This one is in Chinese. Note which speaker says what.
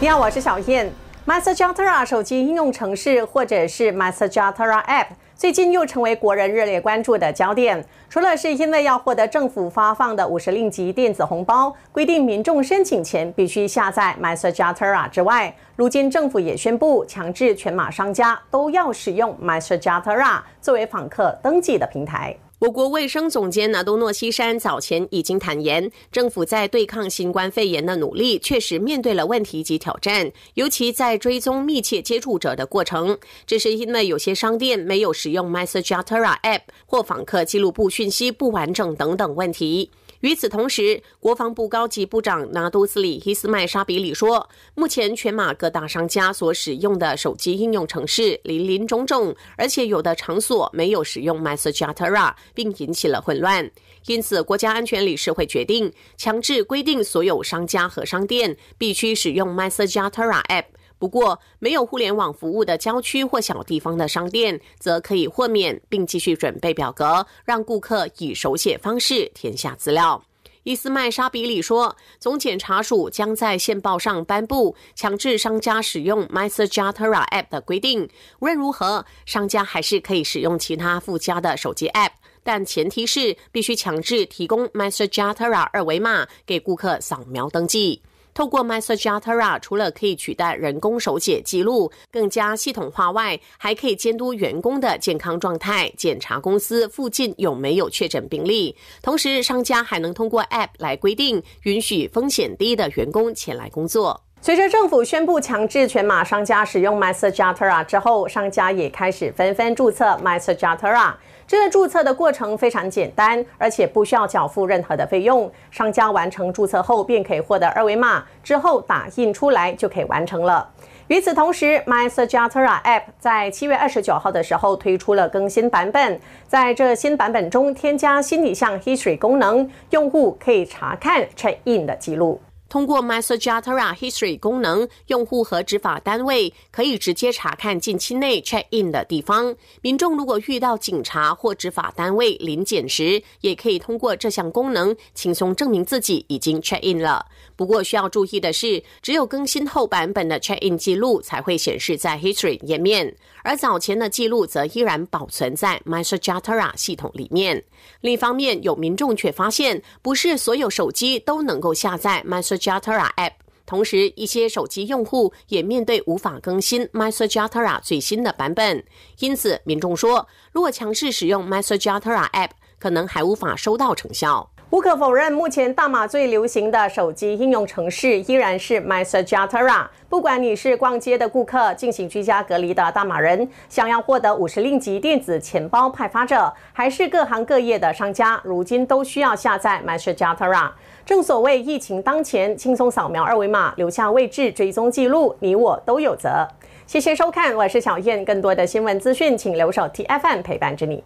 Speaker 1: 你好，我是小燕。Master Jotera 手机应用程式，或者是 Master Jotera App，最近又成为国人热烈关注的焦点。除了是因为要获得政府发放的五十令吉电子红包，规定民众申请前必须下载 Master Jotera 之外，如今政府也宣布强制全马商家都要使用 Master Jotera 作为访客登记的平台。我国卫生总监纳多诺西山早前已经坦言，政府在对抗新冠肺炎的努力确实面对了问题及挑战，尤其在追踪密切接触者的过程。这是因为有些商店没有使用 m a s s a g h a s e t t App 或访客记录簿讯息不完整等等问题。与此同时，国防部高级部长纳杜斯里伊斯麦沙比里说，目前全马各大商家所使用的手机应用程式林林种种，而且有的场所没有使用 Messenger，a 并引起了混乱。因此，国家安全理事会决定强制规定所有商家和商店必须使用 Messenger a app。不过，没有互联网服务的郊区或小地方的商店，则可以豁免，并继续准备表格，让顾客以手写方式填下资料。伊斯麦沙比里说，总检察署将在线报上颁布强制商家使用 m y s e r j a r a app 的规定。无论如何，商家还是可以使用其他附加的手机 app，但前提是必须强制提供 m y s e r j a r a 二维码给顾客扫描登记。透过 m e s s e a g e r 除了可以取代人工手写记录，更加系统化外，还可以监督员工的健康状态，检查公司附近有没有确诊病例。同时，商家还能通过 App 来规定，允许风险低的员工前来工作。随着政府宣布强制全马商家使用 MySajatra 之后，商家也开始纷纷注册 MySajatra。这个注册的过程非常简单，而且不需要缴付任何的费用。商家完成注册后，便可以获得二维码，之后打印出来就可以完成了。与此同时，MySajatra App 在七月二十九号的时候推出了更新版本，在这新版本中添加新一项 History 功能，用户可以查看 Check In 的记录。通过 m y s e a r c a t r a History 功能，用户和执法单位可以直接查看近期内 Check In 的地方。民众如果遇到警察或执法单位临检时，也可以通过这项功能轻松证明自己已经 Check In 了。不过需要注意的是，只有更新后版本的 Check In 记录才会显示在 History 页面，而早前的记录则依然保存在 m y s e a r c a t r a 系统里面。另一方面，有民众却发现，不是所有手机都能够下载 m y s e a r a Joterra App，同时一些手机用户也面对无法更新 m y s a j o t e r p a 最新的版本，因此民众说，如果强势使用 MySajoterra App，可能还无法收到成效。无可否认，目前大马最流行的手机应用程式依然是 m y s a e a r a 不管你是逛街的顾客、进行居家隔离的大马人，想要获得五十令吉电子钱包派发者，还是各行各业的商家，如今都需要下载 m y s a e a r a 正所谓疫情当前，轻松扫描二维码，留下位置追踪记录，你我都有责。谢谢收看，我是小燕，更多的新闻资讯，请留守 TFM 陪伴着你。